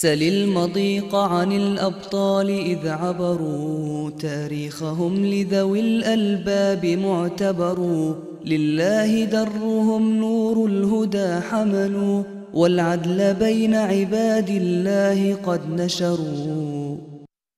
سل المضيق عن الأبطال إذ عبروا تاريخهم لذوي الألباب معتبروا لله درهم نور الهدى حملوا والعدل بين عباد الله قد نشروا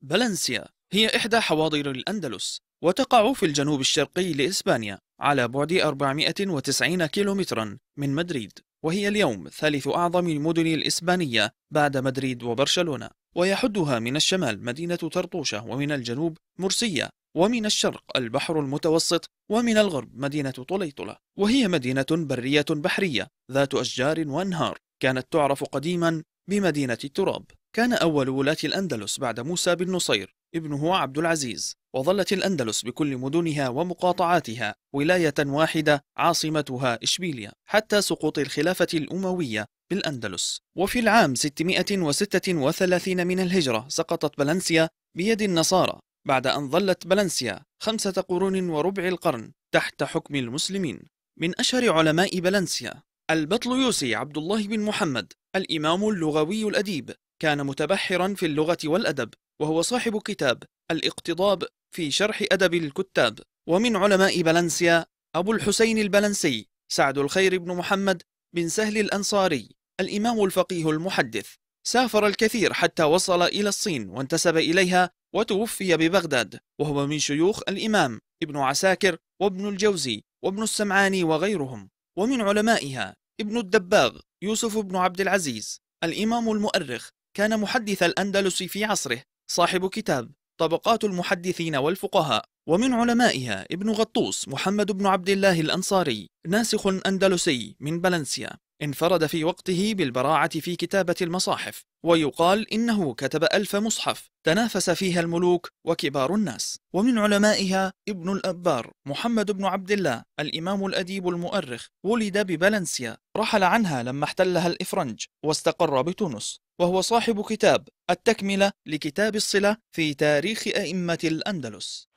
بلنسيا هي إحدى حواضر الأندلس وتقع في الجنوب الشرقي لإسبانيا على بعد 490 كيلومترا من مدريد وهي اليوم ثالث أعظم المدن الإسبانية بعد مدريد وبرشلونة ويحدها من الشمال مدينة طرطوشة ومن الجنوب مرسية ومن الشرق البحر المتوسط ومن الغرب مدينة طليطلة وهي مدينة برية بحرية ذات أشجار وأنهار كانت تعرف قديما بمدينة التراب كان أول ولاة الأندلس بعد موسى بن نصير ابنه عبد العزيز وظلت الأندلس بكل مدنها ومقاطعاتها ولاية واحدة عاصمتها إشبيلية حتى سقوط الخلافة الأموية بالأندلس وفي العام 636 من الهجرة سقطت بلنسيا بيد النصارى بعد أن ظلت بلنسيا خمسة قرون وربع القرن تحت حكم المسلمين من أشهر علماء بلنسيا البطليوسي عبد الله بن محمد الإمام اللغوي الأديب كان متبحرا في اللغة والأدب وهو صاحب كتاب الاقتضاب في شرح أدب الكتاب ومن علماء بلنسيا أبو الحسين البلنسي سعد الخير بن محمد بن سهل الأنصاري الإمام الفقيه المحدث سافر الكثير حتى وصل إلى الصين وانتسب إليها وتوفي ببغداد وهو من شيوخ الإمام ابن عساكر وابن الجوزي وابن السمعاني وغيرهم ومن علمائها ابن الدباغ يوسف بن عبد العزيز الإمام المؤرخ كان محدث الأندلس في عصره صاحب كتاب طبقات المحدثين والفقهاء ومن علمائها ابن غطوس محمد بن عبد الله الأنصاري ناسخ أندلسي من بلنسيا انفرد في وقته بالبراعة في كتابة المصاحف ويقال إنه كتب ألف مصحف تنافس فيها الملوك وكبار الناس ومن علمائها ابن الأبار محمد بن عبد الله الإمام الأديب المؤرخ ولد ببلنسيا رحل عنها لما احتلها الإفرنج واستقر بتونس وهو صاحب كتاب التكملة لكتاب الصلة في تاريخ أئمة الأندلس